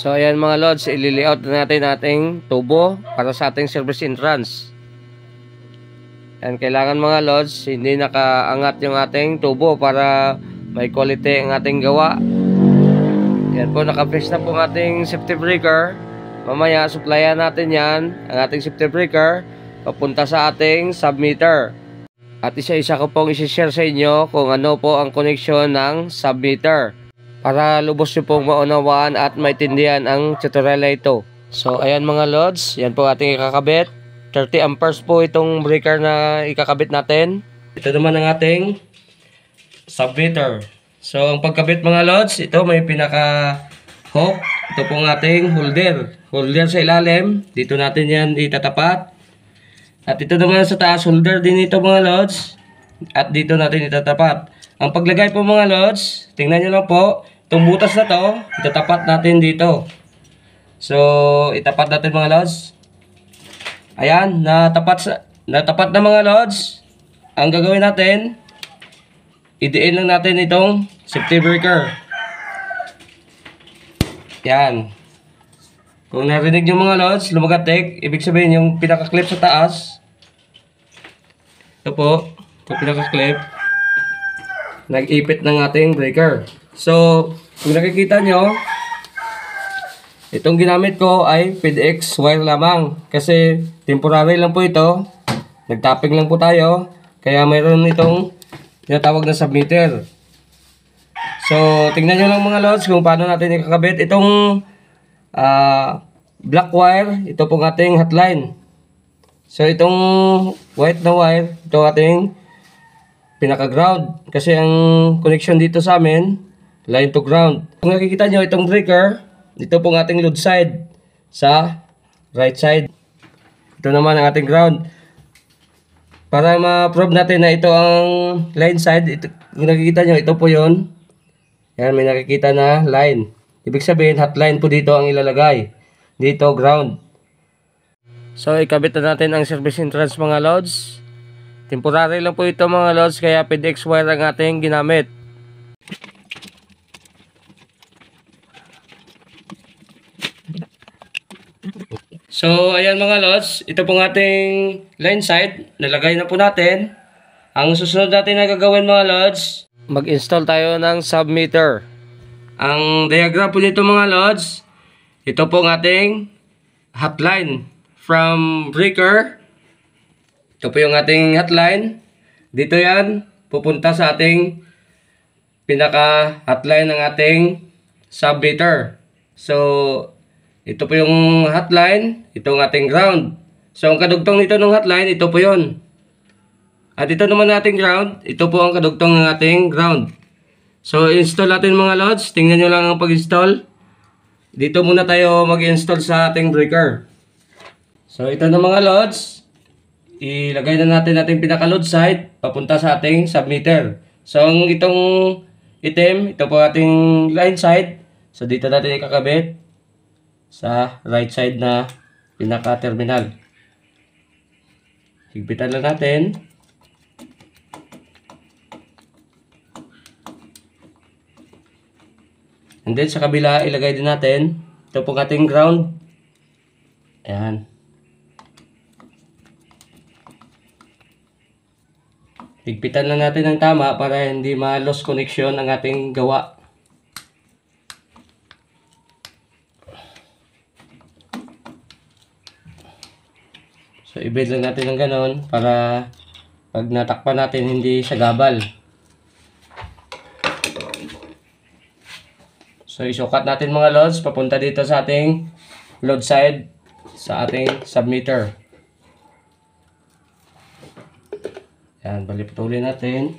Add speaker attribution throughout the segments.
Speaker 1: So ayan mga lords, ililayout natin ating tubo para sa ating service entrance. Ayan, kailangan mga lords, hindi nakaangat yung ating tubo para may quality ang ating gawa. Ayan po, nakapix na po ang ating safety breaker. Mamaya, supplyan natin yan, ang ating safety breaker, papunta sa ating submeter. At isa-isa ko pong isishare sa inyo kung ano po ang connection ng submeter para lubos nyo pong maunawaan at maitindihan ang tutorial na ito. So ayan mga lods, yan po ating ikakabit. 30 amperes po itong breaker na ikakabit natin. Ito naman ang ating submeter. So ang pagkabit mga lods, ito may pinaka hook. Ito po ang ating holder. Holder sa ilalim. Dito natin yan itatapat. At ito naman sa taas, holder din ito mga lods. At dito natin itatapat. Ang paglagay po mga lods, tingnan nyo lang po, itong butas na to, itatapat natin dito. So, itapat natin mga lods. Ayan, natapat, sa, natapat na mga lods. Ang gagawin natin, idiin lang natin itong safety breaker. Yan. Kung narinig nyo mga lods, lumagatik, ibig sabihin yung pinaka-clip sa taas. Ito po, yung pinaka-clip nag-ipit ng ating breaker. So, kung nakikita nyo, itong ginamit ko ay PDX wire lamang. Kasi temporary lang po ito. Nag-tapping lang po tayo. Kaya mayroon itong tinatawag na submeter. So, tingnan nyo lang mga lords kung paano natin ikakabit. Itong uh, black wire, ito pong ating hotline. So, itong white na wire, ito ating pinaka-ground. Kasi ang connection dito sa amin, line to ground. Kung nakikita nyo itong breaker, dito pong ating load side sa right side. Ito naman ang ating ground. Para ma probe natin na ito ang line side, ito, kung nakikita nyo, ito po yon Yan, may nakikita na line. Ibig sabihin, hot line po dito ang ilalagay. Dito, ground. So, ikabit na natin ang service entrance mga loads. Temporary lang po ito mga lords kaya PDX wire ang ating ginamit. So ayan mga lords, ito pong ating line side, nalagay na po natin. Ang susunod natin na gagawin mga lords, mag-install tayo ng submeter. Ang diagram po nito mga lords, ito pong ating hotline from breaker ito po yung ating hotline. Dito yan, pupunta sa ating pinaka-hotline ng ating submeter. So, ito po yung hotline, ito ang ating ground. So, ang kadugtong nito ng hotline, ito po yon. At ito naman ating ground, ito po ang kadugtong ng ating ground. So, install natin mga lods. Tingnan nyo lang ang pag-install. Dito muna tayo mag-install sa ating breaker. So, ito ng mga lods ilagay na natin ating pinaka-load site papunta sa ating submitter. So, ang itong item, ito po ating line side. So, dito natin ikakabit sa right side na pinaka-terminal. Higpitan lang natin. And then, sa kabila, ilagay din natin ito po ating ground. Ayan. Higpitan lang natin ng tama para hindi ma-loss connection ang ating gawa. So, i lang natin ng ganon para pag natakpan natin hindi siya gabal. So, isukat natin mga loads papunta dito sa ating load side sa ating submeter. Yan, bali patuloy natin.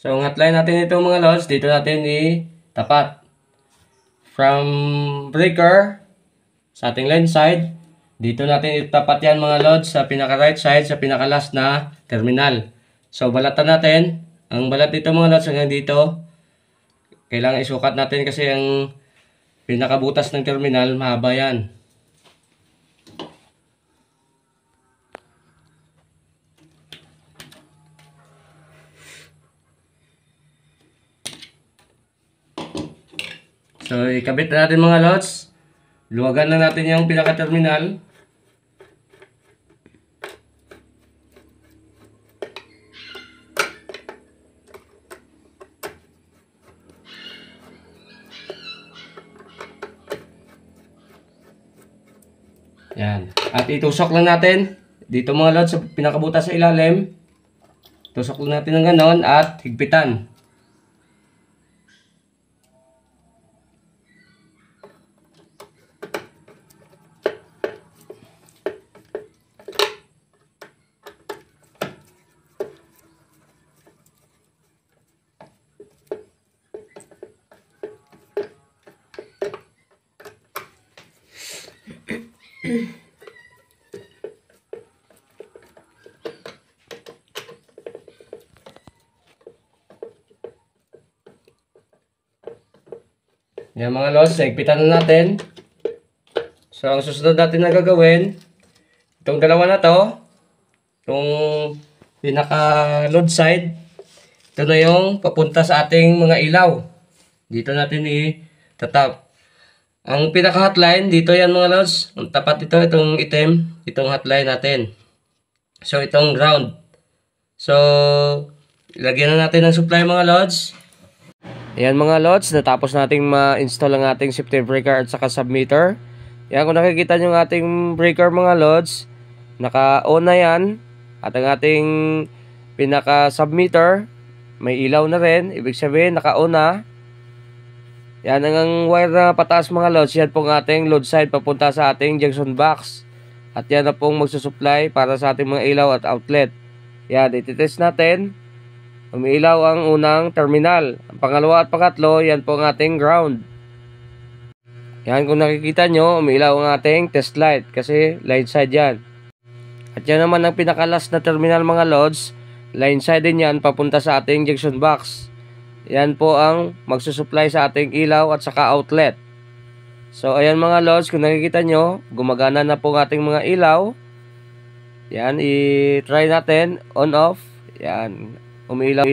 Speaker 1: So, ngatlay natin itong mga lods. Dito natin i-tapat. From breaker, sa ating line side, dito natin itapat yan mga lods sa pinaka right side, sa pinaka last na terminal. So, balatan natin. Ang balat dito mga lods hanggang dito, kailangan isukat natin kasi ang pinakabutas ng terminal, mahaba yan. So, ikabit na natin mga lots. Luwagan na natin yung pinaka-terminal. Yan. At itusok lang natin. Dito mga lods, pinakabuta sa ilalim. Tusok lang natin ng ganon at higpitan. Yan mga lods, naigpitan na natin. So, ang susunod natin na gagawin, itong dalawa na to, itong pinaka-load side, ito na yung papunta sa ating mga ilaw. Dito natin i-tatap. Ang pinaka-hotline, dito yan mga lords. Ang tapat ito, itong item, itong hotline natin. So, itong ground. So, lagyan na natin ng supply mga lords. Ayan mga lords, natapos nating ma-install ang ating shifting breaker at saka submeter. Ayan, kung nakikita niyo ang ating breaker mga lords, naka-on na yan. At ang ating pinaka-submeter, may ilaw na rin. Ibig sabihin, naka-on na. Yan ang ang wire na pataas mga loads. Yan pong ating load side papunta sa ating junction box. At yan na pong magsusupply para sa ating mga ilaw at outlet. Yan, ititest natin. Umiilaw ang unang terminal. Ang pangalawa at pangatlo, yan po ang ating ground. Yan, kung nakikita nyo, umiilaw ang ating test light kasi line side yan. At yan naman ang pinakalas na terminal mga loads. Line side din yan papunta sa ating junction box. Yan po ang magsusupply sa ating ilaw at saka outlet. So, ayan mga lods, kung nakikita nyo, gumagana na po ang ating mga ilaw. Yan, i-try natin, on-off. Yan, umiilaw.